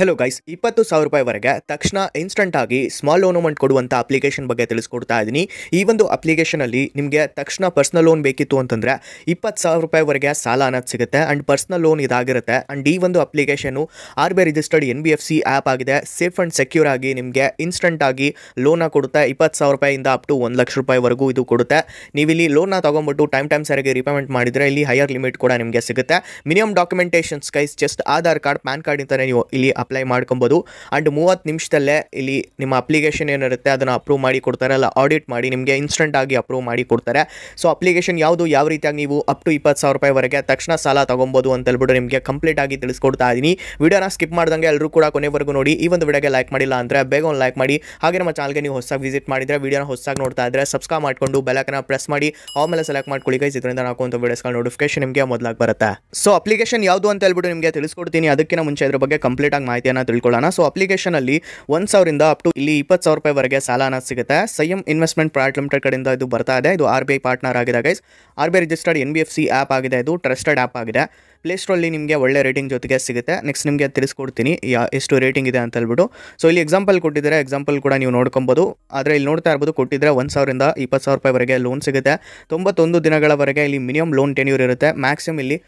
hello guys ಇಪ್ಪತ್ತು ಸಾವಿರ ರೂಪಾಯಿವರೆಗೆ ತಕ್ಷಣ ಇನ್ಸ್ಟಂಟ್ ಆಗಿ ಸ್ಮಾಲ್ ಲೋನ್ ಅಮೌಂಟ್ ಕೊಡುವಂಥ ಅಪ್ಲಿಕೇಶನ್ ಬಗ್ಗೆ ತಿಳಿಸ್ಕೊಡ್ತಾ ಇದ್ದೀನಿ ಈ ಒಂದು ಅಪ್ಲಿಕೇಶನಲ್ಲಿ ನಿಮಗೆ ತಕ್ಷಣ ಪರ್ಸ್ನಲ್ ಲೋನ್ ಬೇಕಿತ್ತು ಅಂತಂದರೆ ಇಪ್ಪತ್ತು ಸಾವಿರ ರೂಪಾಯಿವರೆಗೆ ಸಾಲ ಅನ್ನೋದು ಸಿಗುತ್ತೆ ಆ್ಯಂಡ್ ಪರ್ಸ್ನಲ್ ಲೋನ್ ಇದಾಗಿರುತ್ತೆ ಆ್ಯಂಡ್ ಈ ಒಂದು application R B I registered N B F C app ಆಗಿದೆ ಸೇಫ್ ಆ್ಯಂಡ್ ಸೆಕ್ಯೂರ್ ಆಗಿ ನಿಮಗೆ ಇನ್ಸ್ಟಂಟ್ ಆಗಿ ಲೋನ ಕೊಡುತ್ತೆ ಇಪ್ಪತ್ತು ಸಾವಿರ ರೂಪಾಯಿಯಿಂದ ಅಪ್ ಟು ಒಂದು ಲಕ್ಷ ರೂಪಾಯಿವರೆಗೂ ಇದು ಕೊಡುತ್ತೆ ನೀವು ಇಲ್ಲಿ ಲೋನ್ನ ತೊಗೊಂಬಿಟ್ಟು ಟೈಮ್ ಟೈಮ್ ಸರಿಗೆ ರಿಪೇಮೆಂಟ್ ಮಾಡಿದರೆ ಇಲ್ಲಿ ಹೈಯರ್ ಲಿಮಿಟ್ ಕೂಡ ನಿಮಗೆ ಸಿಗುತ್ತೆ minimum documentations guys just Aadhaar card PAN card ಇಂತಲೇ ನೀವು ಇಲ್ಲಿ ಅಪ್ಲೈ ಮಾಡ್ಕೊಬೋದು ಆ್ಯಂಡ್ ಮೂವತ್ತು ನಿಮಿಷದಲ್ಲೇ ಇಲ್ಲಿ ನಿಮ್ಮ ಅಪ್ಲಿಕೇಶನ್ ಏನಿರುತ್ತೆ ಅದನ್ನು ಅಪ್ರೂವ್ ಮಾಡಿ ಕೊಡ್ತಾರೆ ಅಲ್ಲ ಆಡಿಟ್ ಮಾಡಿ ನಿಮಗೆ ಇನ್ಸ್ಟೆಂಟ್ ಆಗಿ ಅಪ್ರೂವ್ ಮಾಡಿ ಕೊಡ್ತಾರೆ ಸೊ ಅಪ್ಲಿಕೇಶನ್ ಯಾವುದು ಯಾವ ರೀತಿಯಾಗಿ ನೀವು ಅಪ್ ಟು ಇಪ್ಪತ್ತು ಸಾವಿರ ರೂಪಾಯಿವರೆಗೆ ತಕ್ಷಣ ಸಾಲ ತೊಗೊಬೋದು ಅಂತ ಹೇಳ್ಬಿಟ್ಟು ನಿಮಗೆ ಕಂಪ್ಲೀಟ್ ಆಗಿ ತಿಳಿಸ್ಕೊಡ್ತಾ ಇದ್ದೀನಿ ವಿಡಿಯೋನ ಸ್ಕಿಪ್ ಮಾಡ್ದಂಗೆ ಎಲ್ಲರೂ ಕೂಡ ಕೊನೆವರೆಗೂ ನೋಡಿ ಈ ಒಂದು ವಿಡಿಯೋಗೆ ಲೈಕ್ ಮಾಡಿಲ್ಲ ಅಂದರೆ ಬೇಗ ಒಂದು ಲೈಕ್ ಮಾಡಿ ಹಾಗೆ ನಮ್ಮ ಚಾನಲ್ಗೆ ನೀವು ಹೊಸಾಗಿ ವಿಸಿಟ್ ಮಾಡಿದರೆ ವಿಡಿಯೋನ ಹೊಸಾಗಿ ನೋಡ್ತಾ ಇದ್ದರೆ ಸಬ್ಸ್ಕ್ರೈಬ್ ಮಾಡಿಕೊಂಡು ಬೆಲಕನ ಪ್ರೆಸ್ ಮಾಡಿ ಆಮೇಲೆ ಸೆಲೆಕ್ಟ್ ಮಾಡ್ಕೊಳ್ಳಿ ಗೈಸ್ ಇದರಿಂದ ನಾಲ್ಕು ವಿಡಿಯೋಸ್ಗಳ ನೋಟಿಫಿಕೇಶನ್ ನಿಮಗೆ ಮೊದಲಾಗಿ ಬರುತ್ತೆ ಸೊ ಅಪ್ಲಿಕೇಶನ್ ಯಾವುದು ಅಂತ ಹೇಳ್ಬಿಟ್ಟು ನಿಮಗೆ ತಿಳಿಸ್ಕೊಡ್ತೀನಿ ಅದಕ್ಕಿಂತ ಮುಂಚೆ ಇದ್ರ ಬಗ್ಗೆ ಕಂಪ್ಲೀಟ್ ಆಗಿ ಮಾಹಿತಿಯನ್ನು ತಿಳ್ಕೊಳ್ಳೋಣ ಸೊ ಅಪ್ಲಿಕೇಶನಲ್ಲಿ ಒಂದು ಸಾವಿರದಿಂದ ಅಪ್ ಟು ಇಲ್ಲಿ ಇಪ್ಪತ್ತು ಸಾವಿರ ರೂಪಾಯಿವರೆಗೆ ಸಾಲ ಅನ್ನ ಸಿಗುತ್ತೆ ಸೈಯಂ ಇನ್ವೆಸ್ಟ್ಮೆಂಟ್ ಪ್ರೈವೇಟ್ ಲಿಮಿಟೆಡ್ ಕಡೆಯಿಂದ ಇದು ಬರ್ತಾ ಇದೆ ಇದು ಆರ್ ಬಿ ಐ ಪಾರ್ಟ್ನರ್ ಆಗಿದೆ guys R B I registered N B F C app ಆಗಿದೆ ಇದು ಟ್ರಸ್ಟೆಡ್ ಆ್ಯಪ್ ಆಗಿದೆ ಪ್ಲೇಸ್ಟೋರಲ್ಲಿ ನಿಮಗೆ ಒಳ್ಳೆ ರೇಟಿಂಗ್ ಜೊತೆಗೆ ಸಿಗುತ್ತೆ ನೆಕ್ಸ್ಟ್ ನಿಮಗೆ ತಿಳಿಸ್ಕೊಡ್ತೀನಿ ಎಷ್ಟು ರೇಟಿಂಗ್ ಇದೆ ಅಂತ ಹೇಳ್ಬಿಟ್ಟು ಸೊ ಇಲ್ಲಿ ಎಕ್ಸಾಂಪಲ್ ಕೊಟ್ಟಿದ್ದಾರೆ ಎಕ್ಸಾಂಪಲ್ ಕೂಡ ನೀವು ನೋಡ್ಕೊಬೋದು ಆದರೆ ಇಲ್ಲಿ ನೋಡ್ತಾ ಇರ್ಬೋದು ಕೊಟ್ಟಿದ್ರೆ ಒಂದು ಸಾವಿರದಿಂದ ಇಪ್ಪತ್ತು ಸಾವಿರ ರೂಪಾಯಿವರೆಗೆ ಲೋನ್ ಸಿಗುತ್ತೆ ತೊಂಬತ್ತೊಂದು ದಿನಗಳವರೆಗೆ ಇಲ್ಲಿ ಮಿನಿಮಮ್ ಲೋನ್ ಟೆನ್ಯೂರ್ ಇರುತ್ತೆ ಮ್ಯಾಕ್ಸಿಮಮ್ ಇಲ್ಲಿ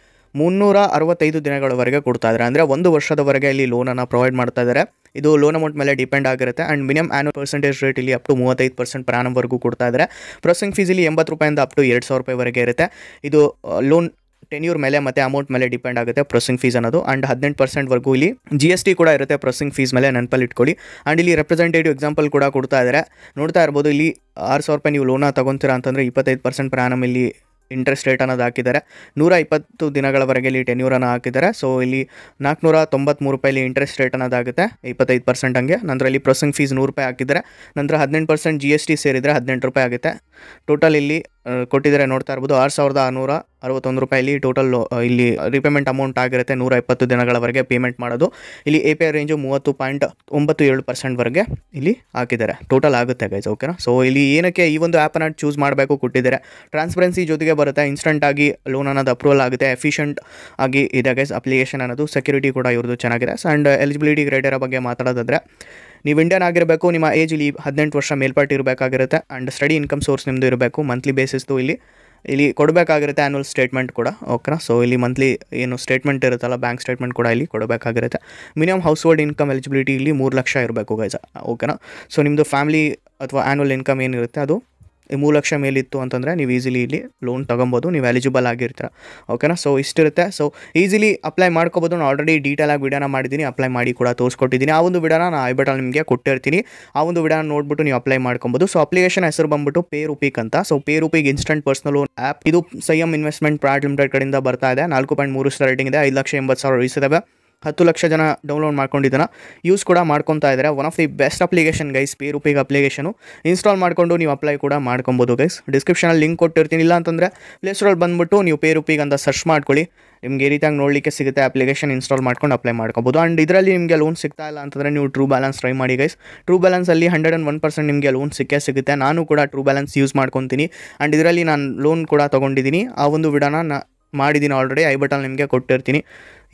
ಮುನ್ನೂರ ಅರವತ್ತೈದು ದಿನಗಳವರೆಗೆ ಕೊಡ್ತಾ ಇದ್ದಾರೆ ಅಂದರೆ ಒಂದು ವರ್ಷದವರೆಗೆ ಇಲ್ಲಿ ಲೋನನ್ನು ಪ್ರೊವೈಡ್ ಮಾಡ್ತಾ ಇದ್ದಾರೆ ಇದು ಲೋನ್ ಅಮೌಂಟ್ ಮೇಲೆ ಡಿಪೆಂಡ್ ಆಗಿರುತ್ತೆ and minimum annual percentage rate ಇಲ್ಲಿ ಅಪ್ ಟು ಮೂವತ್ತೈದು ಪರ್ಸೆಂಟ್ ಪ್ರಾಣವರೆಗೂ ಕೊಡ್ತಾ ಇದ್ದಾರೆ ಪ್ರೊಸೆಸಿಂಗ್ ಫೀಸ್ ಇಲ್ಲಿ ಎಂಬತ್ತು ರೂಪಾಯಿಂದ ಅಪ್ ಟು ಎರಡು ಸಾವಿರ ರೂಪಾಯಿವರೆಗೆ ಇರುತ್ತೆ ಇದು ಲೋನ್ ಟೆನ್ಯೂರ್ ಮೇಲೆ ಮತ್ತು ಅಮೌಂಟ್ ಮೇಲೆ ಡಿಪೆಂಡ್ ಆಗುತ್ತೆ ಪ್ರೊಸೆಸಿಂಗ್ ಫೀಸ್ ಅನ್ನೋದು ಆ್ಯಂಡ್ ಹದಿನೆಂಟು ಪರ್ಸೆಂಟ್ವರೆಗೂ ಇಲ್ಲಿ ಜಿ ಎಸ್ ಟಿ ಕೂಡ ಇರುತ್ತೆ ಪ್ರೊಸೆಸಿಂಗ್ ಫೀಸ್ ಮೇಲೆ ನೆನಪಲ್ಲಿ ಇಟ್ಕೊಳ್ಳಿ ಆ್ಯಂಡ್ ಇಲ್ಲಿ ರೆಪ್ರೆಸೆಂಟೇಟಿವ್ ಎಕ್ಸಾಂಪಲ್ ಕೂಡ ಕೊಡ್ತಾ ಇದ್ದಾರೆ ನೋಡ್ತಾ ಇರ್ಬೋದು ಇಲ್ಲಿ ಆರು ಸಾವಿರ ರೂಪಾಯಿ ನೀವು ಲೋನ ತೊಗೊತೀರಾ ಅಂತಂದರೆ ಇಪ್ಪತ್ತೈದು ಪರ್ಸೆಂಟ್ ಪ್ರಾಣಮ್ ಇಲ್ಲಿ ಇಂಟ್ರೆಸ್ಟ್ ರೇಟ್ ಅನ್ನೋದು ಹಾಕಿದ್ದಾರೆ ನೂರ ಇಪ್ಪತ್ತು ದಿನಗಳವರೆಗೆ ಇಲ್ಲಿ ಟೆನ್ಯೂರನ್ನು ಹಾಕಿದ್ದಾರೆ ಸೊ ಇಲ್ಲಿ ನಾಲ್ಕುನೂರ ತೊಂಬತ್ತ್ಮೂರು ರೂಪಾಯಿ ಇಂಟ್ರೆಸ್ಟ್ ರೇಟ್ ಅನ್ನೋದಾಗುತ್ತೆ ಇಪ್ಪತ್ತೈದು ಪರ್ಸೆಂಟ್ ಹಂಗೆ ನಂತರ ಇಲ್ಲಿ ಪ್ರೊಸೆಸಿಂಗ್ ಫೀಸ್ ನೂರು ರೂಪಾಯಿ ಹಾಕಿದ್ದಾರೆ ನಂತರ ಹದಿನೆಂಟು ಪರ್ಸೆಂಟ್ ಜಿ ಎಸ್ ಟಿ ಸೇರಿದರೆ ಹದಿನೆಂಟು ರೂಪಾಯಿ ಆಗುತ್ತೆ ಟೋಟಲ್ ಇಲ್ಲಿ ಕೊಟ್ಟಿದ್ದಾರೆ ನೋಡ್ತಾ ಇರ್ಬೋದು ಆರು ಸಾವಿರದ ಆರುನೂರ ಅರವತ್ತೊಂದು ರೂಪಾಯಿಲಿ ಟೋಟಲ್ ಇಲ್ಲಿ ರಿಪೇಮೆಂಟ್ ಅಮೌಂಟ್ ಆಗಿರುತ್ತೆ ನೂರ ಇಪ್ಪತ್ತು ದಿನಗಳವರೆಗೆ ಪೇಮೆಂಟ್ ಮಾಡೋದು ಇಲ್ಲಿ ಎ ಪಿ ಐ ರೇಂಜು ಮೂವತ್ತು ಪಾಯಿಂಟ್ ಒಂಬತ್ತು ಏಳು ಪರ್ಸೆಂಟ್ವರೆಗೆ ಇಲ್ಲಿ ಹಾಕಿದ್ದಾರೆ ಟೋಟಲ್ ಆಗುತ್ತೆ ಗೈಸ್ ಓಕೆನಾ ಸೊ ಇಲ್ಲಿ ಏನಕ್ಕೆ ಈ ಒಂದು ಆ್ಯಪನ್ನ ಚೂಸ್ ಮಾಡಬೇಕು ಕೊಟ್ಟಿದ್ದಾರೆ ಟ್ರಾನ್ಸ್ಪರೆನ್ಸಿ ಜೊತೆಗೆ ಬರುತ್ತೆ ಇನ್ಸ್ಟೆಂಟ್ ಆಗಿ ಲೋನ್ ಅನ್ನೋದು ಅಪ್ರೂವಲ್ ಆಗುತ್ತೆ ಎಫಿಷಿಯಂಟ್ ಆಗಿ ಇದೆ ಗೈಸ್ ಅಪ್ಲಿಕೇಶನ್ ಅನ್ನೋದು ಸೆಕ್ಯೂರಿಟಿ ಕೂಡ ಇವ್ರದ್ದು ಚೆನ್ನಾಗಿದೆ ಆ್ಯಂಡ್ ಎಲಿಜಿಬಿಲಿಟಿ ಕ್ರೈಟೇರಿಯಾ ಬಗ್ಗೆ ಮಾತಾಡೋದಾದರೆ ನೀವು ಇಂಡಿಯನ್ ಆಗಿರಬೇಕು ನಿಮ್ಮ ಏಜ್ ಇಲ್ಲಿ ಹದಿನೆಂಟು ವರ್ಷ ಇರಬೇಕಾಗಿರುತ್ತೆ ಆ್ಯಂಡ್ ಸ್ಟಡಿ ಇನ್ಕಮ್ ಸೋರ್ಸ್ ನಿಮ್ಮದು ಇರಬೇಕು ಮಂತ್ಲಿ ಬೇಸಿಸ್ದು ಇಲ್ಲಿ ಇಲ್ಲಿ ಕೊಡಬೇಕಾಗಿರುತ್ತೆ ಆ್ಯನ್ಯಲ್ ಸ್ಟೇಟ್ಮೆಂಟ್ ಕೂಡ ಓಕೆನಾ ಸೊ ಇಲ್ಲಿ ಮಂತ್ಲಿ ಏನು ಸ್ಟೇಟ್ಮೆಂಟ್ ಇರುತ್ತಲ್ಲ ಬ್ಯಾಂಕ್ ಸ್ಟೇಟ್ಮೆಂಟ್ ಕೂಡ ಇಲ್ಲಿ ಕೊಡಬೇಕಾಗಿರುತ್ತೆ minimum household income eligibility ಇಲ್ಲಿ ಮೂರು ಲಕ್ಷ ಇರಬೇಕು ಗೈಸ ಓಕೆನಾ ಸೊ ನಿಮ್ಮದು ಫ್ಯಾಮಿಲಿ ಅಥವಾ ಆ್ಯನ್ಯಲ್ ಇನ್ಕಮ್ ಏನಿರುತ್ತೆ ಅದು ಈ ಮೂರು ಲಕ್ಷ ಮೇಲಿತ್ತು ಅಂತಂದರೆ ನೀವು ಈಸಿಲಿ ಇಲ್ಲಿ ಲೋನ್ ತೊಗೊಬೋದು ನೀವು ಎಲಿಜಿಬಲ್ ಆಗಿರ್ತೀರ ಓಕೆನಾ ಸೊ ಇಷ್ಟಿರುತ್ತೆ ಸೊ ಈಸಿಲಿ ಅಪ್ಲೈ ಮಾಡ್ಕೋಬೋದು ನಾನು ಆಲ್ರೆಡಿ ಡೀಟೇಲ್ ಆಗಿ ವಿಡಿಯೋನ ಮಾಡಿದ್ದೀನಿ ಅಪ್ಲೈ ಮಾಡಿ ಕೂಡ ತೋರಿಸ್ಕೊಟ್ಟಿದ್ದೀನಿ ಆ ಒಂದು ವಿಡಿಯೋನ ನಾನು ಐಬೆಟಲ್ಲಿ ನಿಮಗೆ ಕೊಟ್ಟಿರ್ತೀನಿ ಆ ಒಂದು ವಿಡಿಯೋನ ನೋಡ್ಬಿಟ್ಟು ನೀವು ಅಪ್ಲೈ ಮಾಡ್ಕೊಬೋದು ಸೊ ಅಪ್ಲಿಕೇಶನ್ ಹೆಸರು ಬಂದ್ಬಿಟ್ಟು ಪೇ ರೂಪಿಕ್ ಅಂತ so PayRupik instant personal loan app ಇದು ಸಂಯಮ್ ಇನ್ವೆಸ್ಟ್ಮೆಂಟ್ ಪ್ರೈಟ್ ಲಿಮಿಟೆಡ್ ಕಡೆಯಿಂದ ಬರ್ತಾ ಇದೆ ನಾಲ್ಕು ಪಾಯಿಂಟ್ ಮೂರು ಸ್ಟಾರ್ ರೇಟಿಂಗ್ ಇದೆ ಐದು ಲಕ್ಷ ಎಂಬತ್ತು ಸಾವಿರ ವಯಸ್ಸಿದ್ದಾವೆ ಹತ್ತು ಲಕ್ಷ ಜನ ಡೌನ್ಲೋಡ್ ಮಾಡ್ಕೊಂಡಿದ್ದಾನೆ ಯೂಸ್ ಕೂಡ ಮಾಡ್ಕೊತಾ ಇದ್ದಾರೆ one of the best application guys ಪೇ ರುಪಿಗೆ ಅಪ್ಲಿಕೇಶನು ಇನ್ಸ್ಟಾಲ್ ಮಾಡಿಕೊಂಡು ನೀವು ಅಪ್ಲೈ ಕೂಡ ಮಾಡ್ಕೊಬೋದು ಗೈಸ್ ಡಿಸ್ಕ್ರಿಪ್ಷನಲ್ಲಿ ಲಿಂಕ್ ಕೊಟ್ಟಿರ್ತೀನಿ ಇಲ್ಲ ಅಂತಂದರೆ ಪ್ಲೇಸ್ಟೋರಲ್ಲಿ ಬಂದುಬಿಟ್ಟು ನೀವು ಪೇ ರುಪಿಗೆ ಅಂತ ಸರ್ಚ್ ಮಾಡ್ಕೊಳ್ಳಿ ನಿಮಗೆ ಈ ರೀತಿಯಾಗಿ ನೋಡಲಿಕ್ಕೆ ಸಿಗುತ್ತೆ ಅಪ್ಲಿಕೇಶನ್ ಇನ್ಸ್ಟಾಲ್ ಮಾಡ್ಕೊಂಡು ಅಪ್ಲೈ ಮಾಡ್ಕೊಬೋದು ಆ್ಯಂಡ್ ಇದರಲ್ಲಿ ನಿಮಗೆ ಲೋನ್ ಸಿಗ್ತಾ ಇಲ್ಲ ಅಂತಂದರೆ ನೀವು ಟ್ರೂ ಬ್ಯಾಲೆನ್ಸ್ ಟ್ರೈ ಮಾಡಿ ಗೈಸ್ ಟ್ರೂ ಬ್ಯಾಲೆನ್ಸಲ್ಲಿ ಹಂಡ್ರೆಡ್ ಆ್ಯಂಡ್ ಒನ್ ಪರ್ಸೆಂಟ್ ನಿಮಗೆ ಲೋನ್ ಸಿಕ್ಕೇ ಸಿಗುತ್ತೆ ನಾನು ಕೂಡ ಟ್ರೂ ಬ್ಯಾಲೆನ್ಸ್ ಯೂಸ್ ಮಾಡ್ಕೊತೀನಿ ಆ್ಯಂಡ್ ಇದರಲ್ಲಿ ನಾನು ಲೋನ್ ಕೂಡ ತೊಗೊಂಡಿದ್ದೀನಿ ಆ ಒಂದು ನಾ ಮಾಡಿದ್ದೀನಿ ಆಲ್ರೆಡಿ ಐ ಬಟನ್ ನಿಮಗೆ ಕೊಟ್ಟಿರ್ತೀನಿ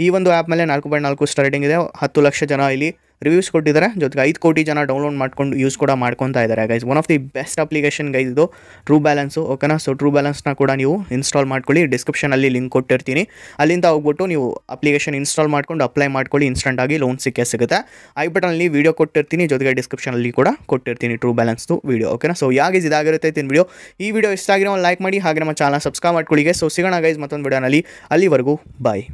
ಈ ಒಂದು ಆ್ಯಪ್ ಮೇಲೆ ನಾಲ್ಕು ಪಾಯಿಂಟ್ ನಾಲ್ಕು ಸ್ಟಾರ್ಟಿಂಗ್ ಇದೆ ಹತ್ತು ಲಕ್ಷ ಜನ ಇಲ್ಲಿ ರಿವ್ಯೂಸ್ ಕೊಟ್ಟಿದ್ದಾರೆ ಜೊತೆಗೆ ಐದು ಕೋಟಿ ಜನ ಡೌನ್ಲೋಡ್ ಮಾಡ್ಕೊಂಡು ಯೂಸ್ ಕೂಡ ಮಾಡ್ಕೊತಾ ಇದ್ದಾರೆ guys one of the best application guys ಇದು ಟ್ರೂ ಬ್ಯಾಲೆನ್ಸು ಓಕೆನಾ ಸೊ ಟ್ರೂ ಬ್ಯಾಲೆನ್ಸ್ನ ಕೂಡ ನೀವು ಇನ್ಸ್ಟಾಲ್ ಮಾಡ್ಕೊಳ್ಳಿ ಡಿಸ್ಕ್ರಿಪ್ಷನಲ್ಲಿ ಲಿಂಕ್ ಕೊಟ್ಟಿರ್ತೀನಿ ಅಲ್ಲಿಂದ ಹೋಗ್ಬಿಟ್ಟು ನೀವು ಅಪ್ಲಿಕೇಶನ್ ಇನ್ಸ್ಟಾಲ್ ಮಾಡ್ಕೊಂಡು ಅಪ್ಲೈ ಮಾಡ್ಕೊಳ್ಳಿ ಇನ್ಸ್ಟೆಂಟ್ ಆಗಿ ಲೋನ್ ಸಿಕ್ಕೇ ಸಿಗುತ್ತೆ ಐ ಅಲ್ಲಿ ವೀಡಿಯೋ ಕೊಟ್ಟಿರ್ತೀನಿ ಜೊತೆಗೆ ಡಿಸ್ಕ್ರಿಪ್ಷನಲ್ಲಿ ಕೂಡ ಕೊಟ್ಟಿರ್ತೀನಿ ಟ್ರೂ ಬ್ಯಾಲೆನ್ಸ್ದು ವೀಡಿಯೋ ಓಕೆನಾ ಸೊ ಯಾಕೆ ಇದಾಗಿರುತ್ತೆ ತಿನ್ ವಿಡಿಯೋ ಈ ವಿಡಿಯೋ ಇಷ್ಟ ಆಗಿರೋ ಲೈಕ್ ಮಾಡಿ ಹಾಗೆ ನಮ್ಮ ಚಾನಲ್ ಸಬ್ಸ್ಕ್ರೈಬ್ ಮಾಡ್ಕೊಳ್ಳಿ ಸೊ ಸಿಗೋಣ ಗೈಸ್ ಮತ್ತೊಂದು ವಿಡಿಯೋನಲ್ಲಿ ಅಲ್ಲಿವರೆಗೂ ಬಾಯ್